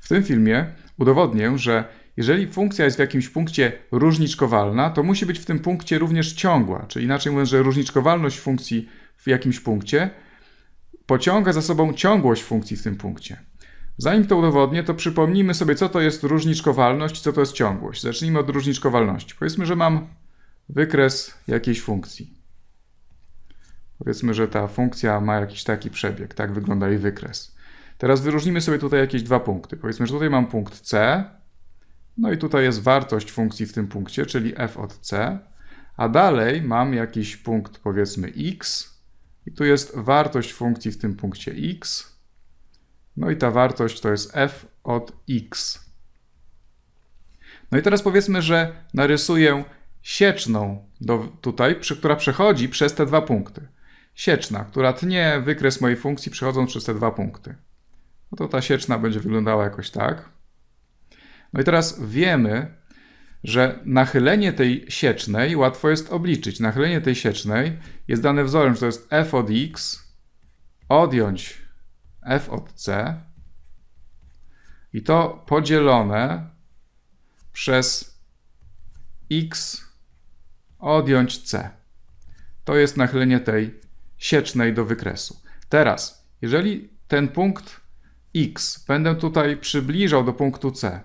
W tym filmie udowodnię, że jeżeli funkcja jest w jakimś punkcie różniczkowalna, to musi być w tym punkcie również ciągła, czyli inaczej mówiąc, że różniczkowalność funkcji w jakimś punkcie pociąga za sobą ciągłość funkcji w tym punkcie. Zanim to udowodnię, to przypomnijmy sobie, co to jest różniczkowalność, co to jest ciągłość. Zacznijmy od różniczkowalności. Powiedzmy, że mam wykres jakiejś funkcji. Powiedzmy, że ta funkcja ma jakiś taki przebieg, tak wygląda jej wykres. Teraz wyróżnimy sobie tutaj jakieś dwa punkty. Powiedzmy, że tutaj mam punkt C, no i tutaj jest wartość funkcji w tym punkcie, czyli f od c, a dalej mam jakiś punkt powiedzmy x i tu jest wartość funkcji w tym punkcie x, no i ta wartość to jest f od x. No i teraz powiedzmy, że narysuję sieczną do, tutaj, przy, która przechodzi przez te dwa punkty. Sieczna, która tnie wykres mojej funkcji przechodząc przez te dwa punkty no to ta sieczna będzie wyglądała jakoś tak. No i teraz wiemy, że nachylenie tej siecznej łatwo jest obliczyć. Nachylenie tej siecznej jest dane wzorem, że to jest f od x odjąć f od c i to podzielone przez x odjąć c. To jest nachylenie tej siecznej do wykresu. Teraz, jeżeli ten punkt x będę tutaj przybliżał do punktu C,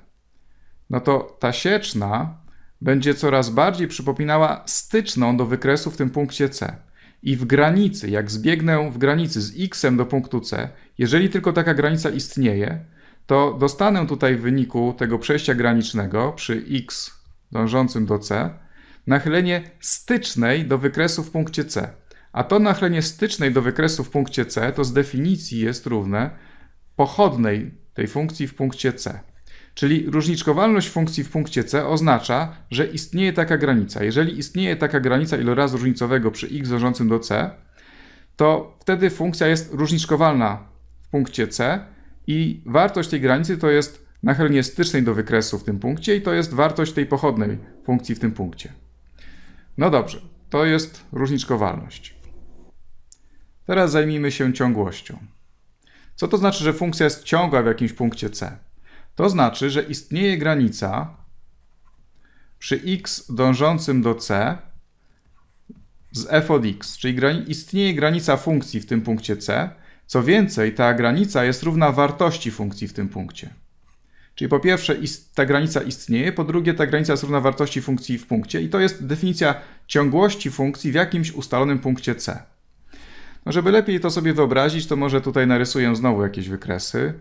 no to ta sieczna będzie coraz bardziej przypominała styczną do wykresu w tym punkcie C. I w granicy, jak zbiegnę w granicy z x do punktu C, jeżeli tylko taka granica istnieje, to dostanę tutaj w wyniku tego przejścia granicznego przy x dążącym do C nachylenie stycznej do wykresu w punkcie C. A to nachylenie stycznej do wykresu w punkcie C to z definicji jest równe pochodnej tej funkcji w punkcie C. Czyli różniczkowalność funkcji w punkcie C oznacza, że istnieje taka granica. Jeżeli istnieje taka granica ilorazu różnicowego przy x zależącym do c, to wtedy funkcja jest różniczkowalna w punkcie c i wartość tej granicy to jest nachylenie stycznej do wykresu w tym punkcie i to jest wartość tej pochodnej funkcji w tym punkcie. No dobrze, to jest różniczkowalność. Teraz zajmijmy się ciągłością. Co to znaczy, że funkcja jest ciągła w jakimś punkcie C? To znaczy, że istnieje granica przy x dążącym do c z f od x, czyli istnieje granica funkcji w tym punkcie c. Co więcej, ta granica jest równa wartości funkcji w tym punkcie. Czyli po pierwsze ta granica istnieje, po drugie ta granica jest równa wartości funkcji w punkcie i to jest definicja ciągłości funkcji w jakimś ustalonym punkcie c. No, żeby lepiej to sobie wyobrazić, to może tutaj narysuję znowu jakieś wykresy.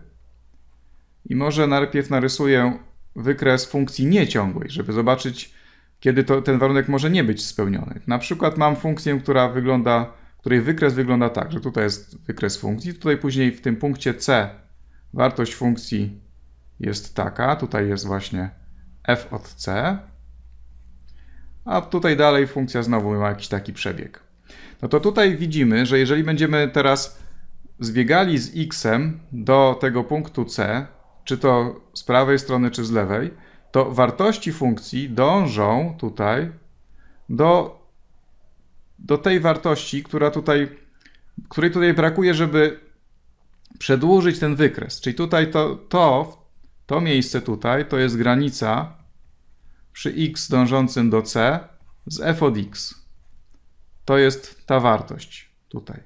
I może najpierw narysuję wykres funkcji nieciągłej, żeby zobaczyć, kiedy to, ten warunek może nie być spełniony. Na przykład mam funkcję, która wygląda, której wykres wygląda tak, że tutaj jest wykres funkcji, tutaj później w tym punkcie C wartość funkcji jest taka, tutaj jest właśnie f od c, a tutaj dalej funkcja znowu ma jakiś taki przebieg. No to tutaj widzimy, że jeżeli będziemy teraz zbiegali z x do tego punktu c, czy to z prawej strony, czy z lewej, to wartości funkcji dążą tutaj do, do tej wartości, która tutaj, której tutaj brakuje, żeby przedłużyć ten wykres. Czyli tutaj to, to, to miejsce tutaj to jest granica przy x dążącym do c z f od x. To jest ta wartość tutaj.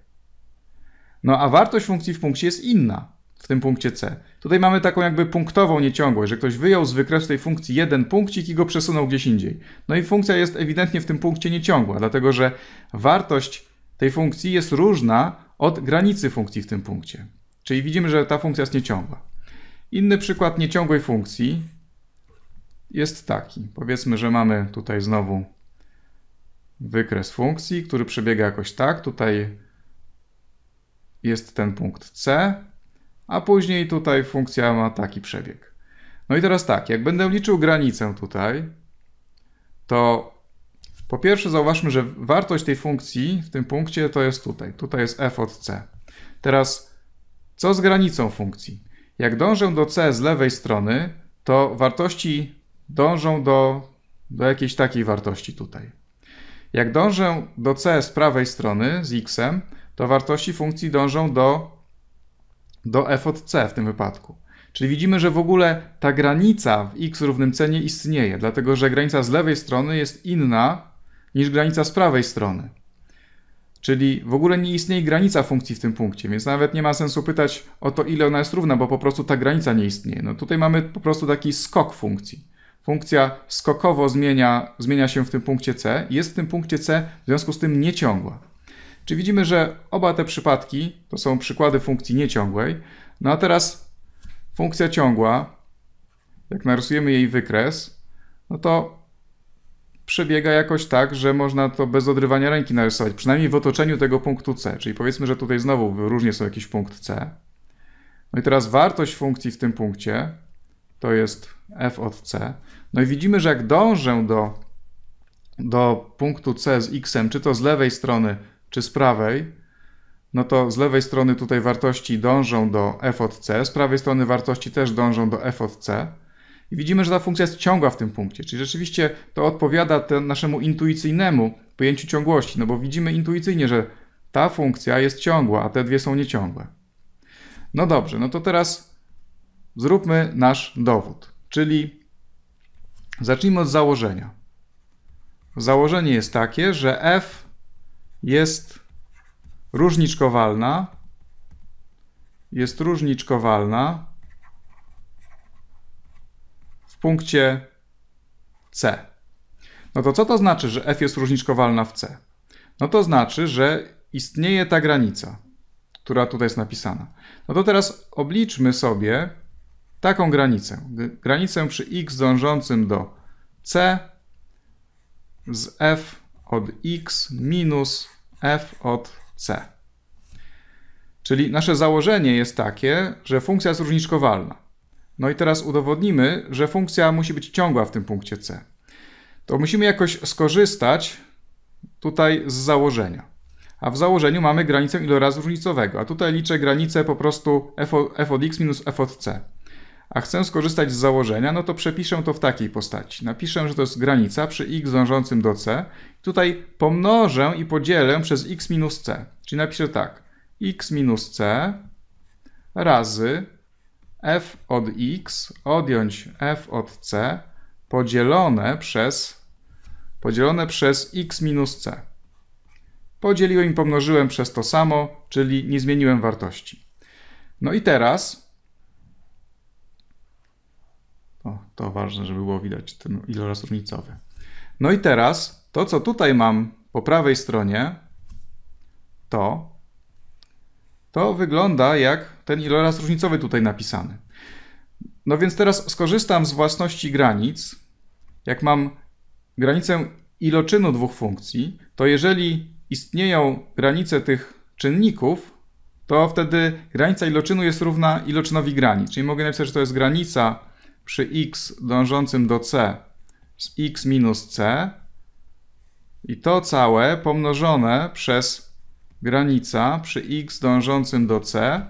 No a wartość funkcji w punkcie jest inna w tym punkcie C. Tutaj mamy taką jakby punktową nieciągłość, że ktoś wyjął z wykresu tej funkcji jeden punkcik i go przesunął gdzieś indziej. No i funkcja jest ewidentnie w tym punkcie nieciągła, dlatego że wartość tej funkcji jest różna od granicy funkcji w tym punkcie. Czyli widzimy, że ta funkcja jest nieciągła. Inny przykład nieciągłej funkcji jest taki. Powiedzmy, że mamy tutaj znowu wykres funkcji, który przebiega jakoś tak. Tutaj jest ten punkt C, a później tutaj funkcja ma taki przebieg. No i teraz tak, jak będę liczył granicę tutaj, to po pierwsze zauważmy, że wartość tej funkcji w tym punkcie to jest tutaj. Tutaj jest f od c. Teraz co z granicą funkcji? Jak dążę do c z lewej strony, to wartości dążą do, do jakiejś takiej wartości tutaj. Jak dążę do C z prawej strony, z x, to wartości funkcji dążą do, do f od c w tym wypadku. Czyli widzimy, że w ogóle ta granica w x równym c nie istnieje, dlatego że granica z lewej strony jest inna niż granica z prawej strony. Czyli w ogóle nie istnieje granica funkcji w tym punkcie, więc nawet nie ma sensu pytać o to, ile ona jest równa, bo po prostu ta granica nie istnieje. No tutaj mamy po prostu taki skok funkcji funkcja skokowo zmienia, zmienia się w tym punkcie C, jest w tym punkcie C w związku z tym nieciągła. Czy widzimy, że oba te przypadki to są przykłady funkcji nieciągłej. No a teraz funkcja ciągła, jak narysujemy jej wykres, no to przebiega jakoś tak, że można to bez odrywania ręki narysować, przynajmniej w otoczeniu tego punktu C. Czyli powiedzmy, że tutaj znowu różnie są jakieś punkt C. No i teraz wartość funkcji w tym punkcie to jest f od c. No i widzimy, że jak dążę do, do punktu c z xem, czy to z lewej strony, czy z prawej, no to z lewej strony tutaj wartości dążą do f od c, z prawej strony wartości też dążą do f od c. I widzimy, że ta funkcja jest ciągła w tym punkcie, czyli rzeczywiście to odpowiada naszemu intuicyjnemu pojęciu ciągłości, no bo widzimy intuicyjnie, że ta funkcja jest ciągła, a te dwie są nieciągłe. No dobrze, no to teraz Zróbmy nasz dowód, czyli zacznijmy od założenia. Założenie jest takie, że f jest różniczkowalna, jest różniczkowalna w punkcie C. No to co to znaczy, że f jest różniczkowalna w C? No to znaczy, że istnieje ta granica, która tutaj jest napisana. No to teraz obliczmy sobie taką granicę. Granicę przy x dążącym do c z f od x minus f od c. Czyli nasze założenie jest takie, że funkcja jest różniczkowalna. No i teraz udowodnimy, że funkcja musi być ciągła w tym punkcie c. To musimy jakoś skorzystać tutaj z założenia. A w założeniu mamy granicę ilorazu różnicowego, a tutaj liczę granicę po prostu f od, f od x minus f od c a chcę skorzystać z założenia, no to przepiszę to w takiej postaci. Napiszę, że to jest granica przy x dążącym do c. Tutaj pomnożę i podzielę przez x minus c. Czyli napiszę tak. x minus c razy f od x odjąć f od c podzielone przez podzielone przez x minus c. Podzieliłem i pomnożyłem przez to samo, czyli nie zmieniłem wartości. No i teraz To ważne, żeby było widać ten iloraz różnicowy. No i teraz to, co tutaj mam po prawej stronie, to, to wygląda jak ten iloraz różnicowy tutaj napisany. No więc teraz skorzystam z własności granic. Jak mam granicę iloczynu dwóch funkcji, to jeżeli istnieją granice tych czynników, to wtedy granica iloczynu jest równa iloczynowi granic. Czyli mogę napisać, że to jest granica przy x dążącym do c z x minus c i to całe pomnożone przez granica przy x dążącym do c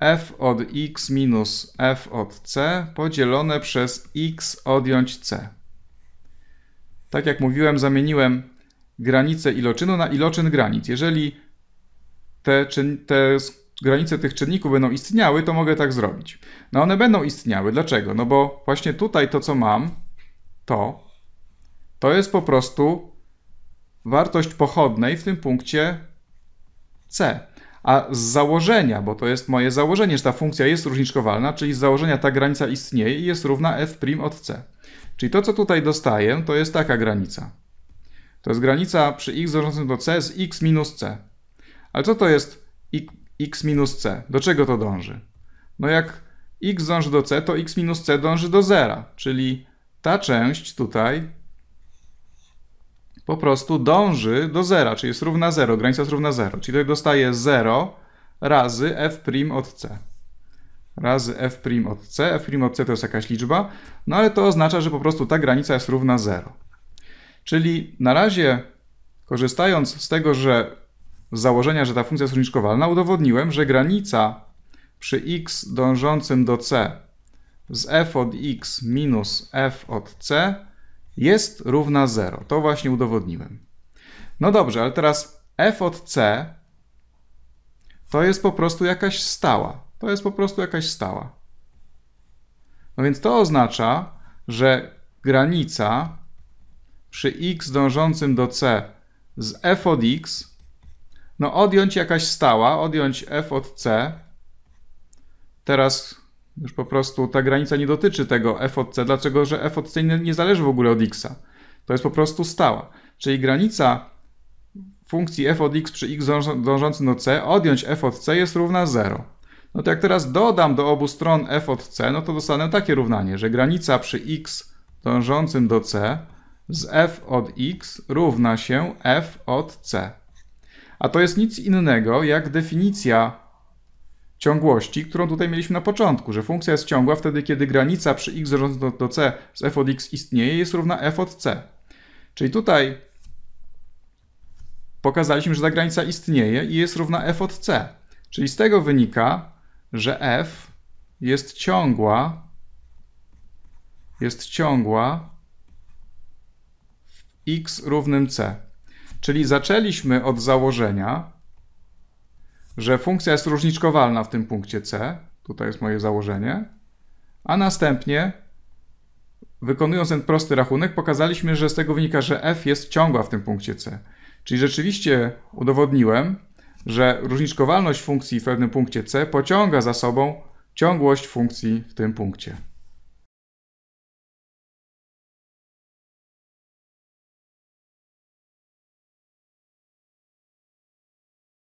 f od x minus f od c podzielone przez x odjąć c. Tak jak mówiłem, zamieniłem granicę iloczynu na iloczyn granic. Jeżeli te, czyn, te granice tych czynników będą istniały, to mogę tak zrobić. No one będą istniały. Dlaczego? No bo właśnie tutaj to, co mam, to, to jest po prostu wartość pochodnej w tym punkcie C. A z założenia, bo to jest moje założenie, że ta funkcja jest różniczkowalna, czyli z założenia ta granica istnieje i jest równa f' od c. Czyli to, co tutaj dostaję, to jest taka granica. To jest granica przy x dążącym do c z x minus c. Ale co to jest x minus c. Do czego to dąży? No jak x dąży do c, to x minus c dąży do zera, czyli ta część tutaj po prostu dąży do zera, czyli jest równa 0, granica jest równa 0. Czyli tutaj dostaję 0 razy f' od c. Razy f' od c. f' od c to jest jakaś liczba, no ale to oznacza, że po prostu ta granica jest równa 0. Czyli na razie, korzystając z tego, że z założenia, że ta funkcja jest różniczkowalna, udowodniłem, że granica przy x dążącym do c z f od x minus f od c jest równa 0. To właśnie udowodniłem. No dobrze, ale teraz f od c to jest po prostu jakaś stała. To jest po prostu jakaś stała. No więc to oznacza, że granica przy x dążącym do c z f od x no odjąć jakaś stała, odjąć f od c. Teraz już po prostu ta granica nie dotyczy tego f od c, dlaczego że f od c nie, nie zależy w ogóle od x. To jest po prostu stała. Czyli granica funkcji f od x przy x dążącym do c, odjąć f od c jest równa 0. No to jak teraz dodam do obu stron f od c, no to dostanę takie równanie, że granica przy x dążącym do c z f od x równa się f od c. A to jest nic innego jak definicja ciągłości, którą tutaj mieliśmy na początku, że funkcja jest ciągła wtedy, kiedy granica przy x dążąca do c z f od x istnieje jest równa f od c. Czyli tutaj pokazaliśmy, że ta granica istnieje i jest równa f od c. Czyli z tego wynika, że f jest ciągła, jest ciągła w x równym c. Czyli zaczęliśmy od założenia, że funkcja jest różniczkowalna w tym punkcie C. Tutaj jest moje założenie. A następnie, wykonując ten prosty rachunek, pokazaliśmy, że z tego wynika, że f jest ciągła w tym punkcie C. Czyli rzeczywiście udowodniłem, że różniczkowalność funkcji w pewnym punkcie C pociąga za sobą ciągłość funkcji w tym punkcie.